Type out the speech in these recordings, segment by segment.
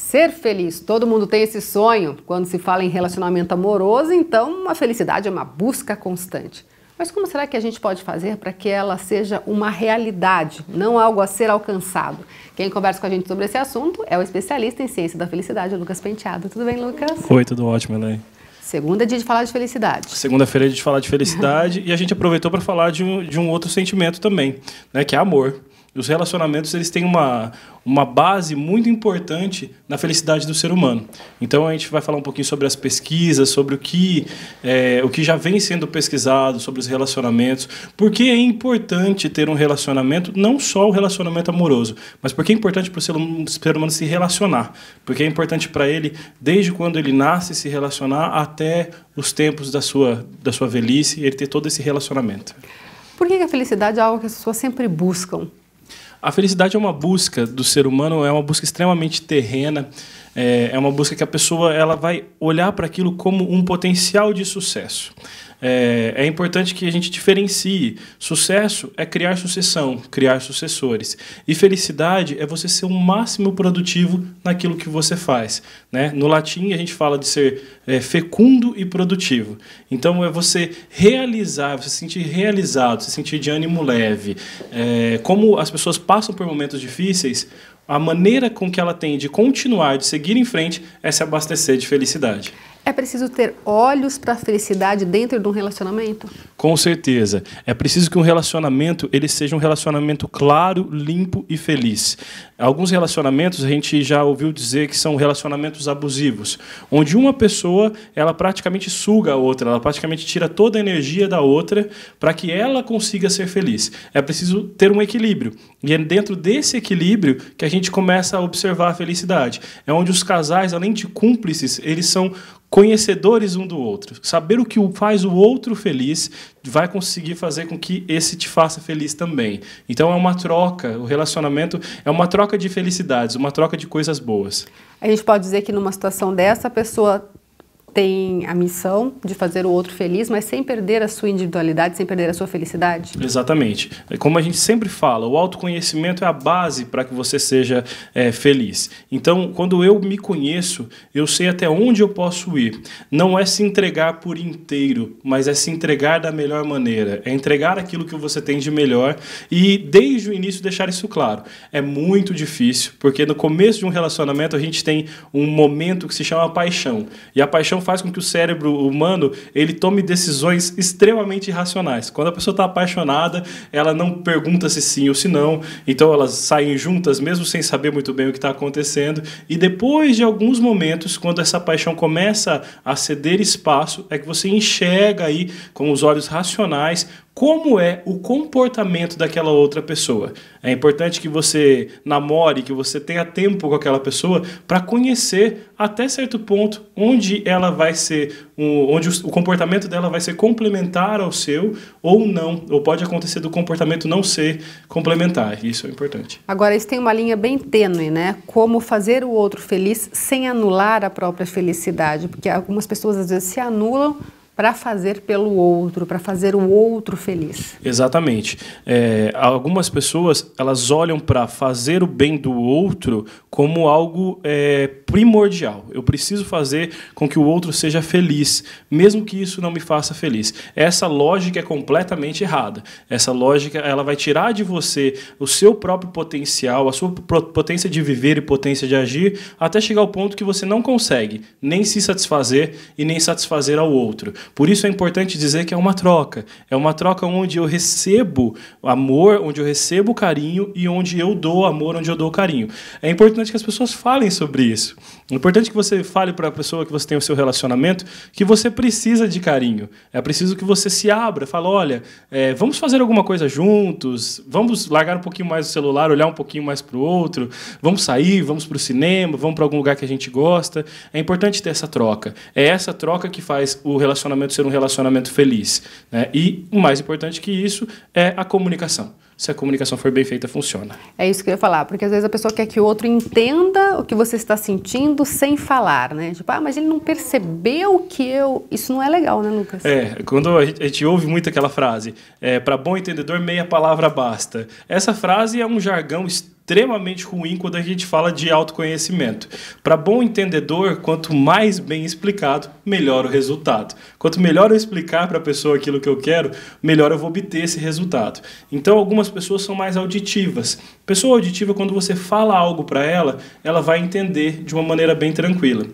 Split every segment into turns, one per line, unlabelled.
Ser feliz. Todo mundo tem esse sonho. Quando se fala em relacionamento amoroso, então uma felicidade é uma busca constante. Mas como será que a gente pode fazer para que ela seja uma realidade, não algo a ser alcançado? Quem conversa com a gente sobre esse assunto é o especialista em ciência da felicidade, Lucas Penteado. Tudo bem, Lucas?
Oi, tudo ótimo, Elaine.
Segunda dia de falar de felicidade.
Segunda-feira é de falar de felicidade e a gente aproveitou para falar de um, de um outro sentimento também, né, que é amor os relacionamentos eles têm uma, uma base muito importante na felicidade do ser humano. Então a gente vai falar um pouquinho sobre as pesquisas, sobre o que, é, o que já vem sendo pesquisado, sobre os relacionamentos, por que é importante ter um relacionamento, não só o relacionamento amoroso, mas porque é importante para o ser hum, humano se relacionar, porque é importante para ele, desde quando ele nasce, se relacionar até os tempos da sua, da sua velhice, ele ter todo esse relacionamento.
Por que a felicidade é algo que as pessoas sempre buscam?
A felicidade é uma busca do ser humano, é uma busca extremamente terrena. É, é uma busca que a pessoa ela vai olhar para aquilo como um potencial de sucesso. É, é, importante que a gente diferencie. Sucesso é criar sucessão, criar sucessores. E felicidade é você ser o máximo produtivo naquilo que você faz. Né? No latim, a gente fala de ser é, fecundo e produtivo. Então, é você realizar, você se sentir realizado, se sentir de ânimo leve. É, como as pessoas passam por momentos difíceis, a maneira com que ela tem de continuar, de seguir em frente, é se abastecer de felicidade.
É preciso ter olhos para a felicidade dentro de um relacionamento?
Com certeza. É preciso que um relacionamento ele seja um relacionamento claro, limpo e feliz. Alguns relacionamentos a gente já ouviu dizer que são relacionamentos abusivos, onde uma pessoa ela praticamente suga a outra, ela praticamente tira toda a energia da outra para que ela consiga ser feliz. É preciso ter um equilíbrio. E é dentro desse equilíbrio que a gente começa a observar a felicidade. É onde os casais, além de cúmplices, eles são conhecedores um do outro. Saber o que faz o outro feliz vai conseguir fazer com que esse te faça feliz também. Então é uma troca, o relacionamento é uma troca de felicidades, uma troca de coisas boas.
A gente pode dizer que numa situação dessa, a pessoa tem a missão de fazer o outro feliz, mas sem perder a sua individualidade, sem perder a sua felicidade?
Exatamente. É como a gente sempre fala, o autoconhecimento é a base para que você seja é, feliz. Então, quando eu me conheço, eu sei até onde eu posso ir. Não é se entregar por inteiro, mas é se entregar da melhor maneira. É entregar aquilo que você tem de melhor e, desde o início, deixar isso claro. É muito difícil, porque no começo de um relacionamento a gente tem um momento que se chama paixão. E a paixão paixão então faz com que o cérebro humano ele tome decisões extremamente irracionais. Quando a pessoa está apaixonada, ela não pergunta se sim ou se não, então elas saem juntas mesmo sem saber muito bem o que está acontecendo. E depois de alguns momentos, quando essa paixão começa a ceder espaço, é que você enxerga aí com os olhos racionais como é o comportamento daquela outra pessoa. É importante que você namore, que você tenha tempo com aquela pessoa para conhecer até certo ponto onde ela vai ser, onde o comportamento dela vai ser complementar ao seu ou não, ou pode acontecer do comportamento não ser complementar. Isso é importante.
Agora isso tem uma linha bem tênue, né? Como fazer o outro feliz sem anular a própria felicidade, porque algumas pessoas às vezes se anulam para fazer pelo outro, para fazer o outro feliz.
Exatamente. É, algumas pessoas elas olham para fazer o bem do outro como algo é, primordial. Eu preciso fazer com que o outro seja feliz, mesmo que isso não me faça feliz. Essa lógica é completamente errada. Essa lógica ela vai tirar de você o seu próprio potencial, a sua potência de viver e potência de agir, até chegar ao ponto que você não consegue nem se satisfazer e nem satisfazer ao outro. Por isso é importante dizer que é uma troca. É uma troca onde eu recebo amor, onde eu recebo carinho e onde eu dou amor, onde eu dou carinho. É importante que as pessoas falem sobre isso. É importante que você fale para a pessoa que você tem o seu relacionamento que você precisa de carinho. É preciso que você se abra, fala, olha, é, vamos fazer alguma coisa juntos, vamos largar um pouquinho mais o celular, olhar um pouquinho mais para o outro, vamos sair, vamos para o cinema, vamos para algum lugar que a gente gosta. É importante ter essa troca. É essa troca que faz o relacionamento ser um relacionamento feliz. Né? E o mais importante que isso é a comunicação se a comunicação for bem feita, funciona.
É isso que eu ia falar, porque às vezes a pessoa quer que o outro entenda o que você está sentindo sem falar, né? Tipo, ah, mas ele não percebeu que eu. Isso não é legal, né,
Lucas? É, quando a gente, a gente ouve muito aquela frase, é, para bom entendedor, meia palavra basta. Essa frase é um jargão estranho extremamente ruim quando a gente fala de autoconhecimento. Para bom entendedor, quanto mais bem explicado, melhor o resultado. Quanto melhor eu explicar para a pessoa aquilo que eu quero, melhor eu vou obter esse resultado. Então, algumas pessoas são mais auditivas. Pessoa auditiva, quando você fala algo para ela, ela vai entender de uma maneira bem tranquila.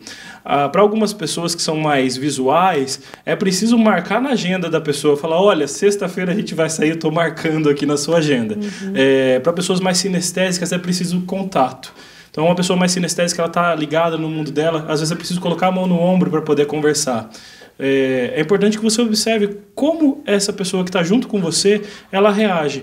Ah, para algumas pessoas que são mais visuais, é preciso marcar na agenda da pessoa, falar, olha, sexta-feira a gente vai sair, eu estou marcando aqui na sua agenda. Uhum. É, para pessoas mais sinestésicas é preciso contato. Então, uma pessoa mais sinestésica, ela está ligada no mundo dela, às vezes é preciso colocar a mão no ombro para poder conversar. É, é importante que você observe como essa pessoa que está junto com você, ela reage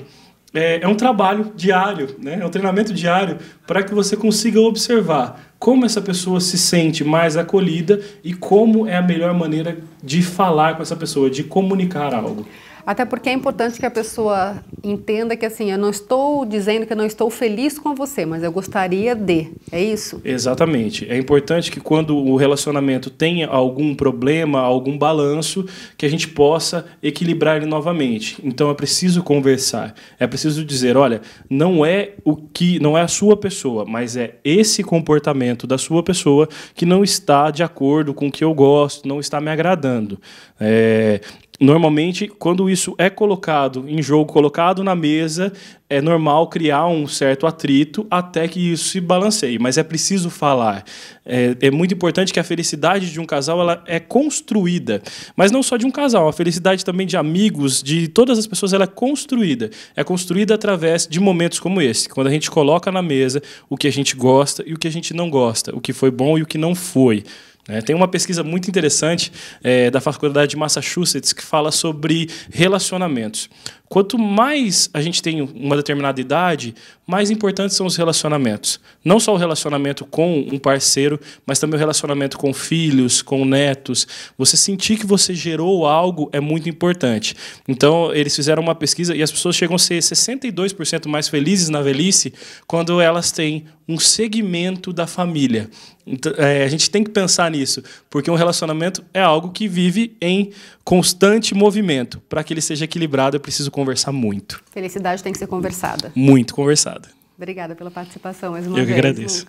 é, é, um trabalho diário, né? é um treinamento diário para que você consiga observar como essa pessoa se sente mais acolhida e como é a melhor maneira de falar com essa pessoa, de comunicar algo.
Até porque é importante que a pessoa entenda que assim, eu não estou dizendo que eu não estou feliz com você, mas eu gostaria de. É isso?
Exatamente. É importante que quando o relacionamento tenha algum problema, algum balanço, que a gente possa equilibrar ele novamente. Então é preciso conversar. É preciso dizer, olha, não é o que, não é a sua pessoa, mas é esse comportamento da sua pessoa que não está de acordo com o que eu gosto, não está me agradando. É, Normalmente, quando isso é colocado em jogo, colocado na mesa, é normal criar um certo atrito até que isso se balanceie, mas é preciso falar. É, é muito importante que a felicidade de um casal ela é construída, mas não só de um casal, a felicidade também de amigos, de todas as pessoas, ela é construída. É construída através de momentos como esse, quando a gente coloca na mesa o que a gente gosta e o que a gente não gosta, o que foi bom e o que não foi. Né? Tem uma pesquisa muito interessante é, da Faculdade de Massachusetts que fala sobre relacionamentos. Quanto mais a gente tem uma determinada idade, mais importantes são os relacionamentos. Não só o relacionamento com um parceiro, mas também o relacionamento com filhos, com netos. Você sentir que você gerou algo é muito importante. Então, eles fizeram uma pesquisa e as pessoas chegam a ser 62% mais felizes na velhice quando elas têm um segmento da família. Então, é, a gente tem que pensar nisso, porque um relacionamento é algo que vive em constante movimento. Para que ele seja equilibrado, é preciso conversar muito.
Felicidade tem que ser conversada.
Muito conversada.
Obrigada pela participação mais uma Eu vez. Eu que agradeço. Lucas.